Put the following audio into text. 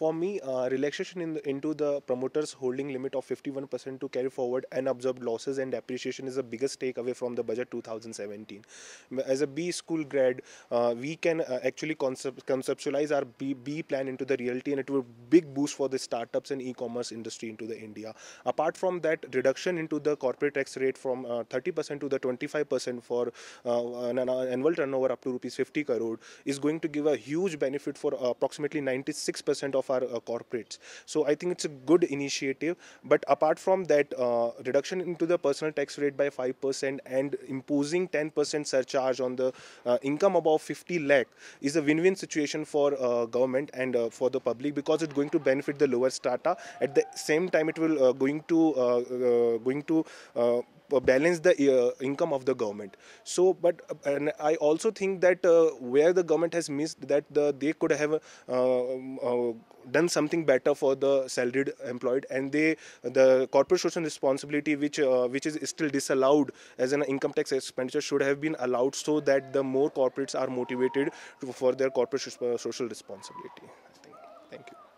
for me, uh, relaxation in the, into the promoter's holding limit of 51% to carry forward unabsorbed losses and appreciation is the biggest takeaway from the budget 2017. As a B school grad, uh, we can uh, actually concept, conceptualize our B, B plan into the reality and it will big boost for the startups and e-commerce industry into the India. Apart from that, reduction into the corporate tax rate from 30% uh, to the 25% for uh, an, an uh, annual turnover up to rupees 50 crore is going to give a huge benefit for approximately 96% of our uh, corporates. So I think it's a good initiative. But apart from that, uh, reduction into the personal tax rate by 5% and imposing 10% surcharge on the uh, income above 50 lakh is a win-win situation for government and for the public because it's going to benefit the lower strata. At the same time, it will going to going to uh, balance the uh, income of the government so but uh, and i also think that uh, where the government has missed that the, they could have uh, um, done something better for the salaried employed and they the corporate social responsibility which which is still disallowed as an income tax expenditure should have been allowed so that the more corporates are motivated for their corporate social responsibility thank you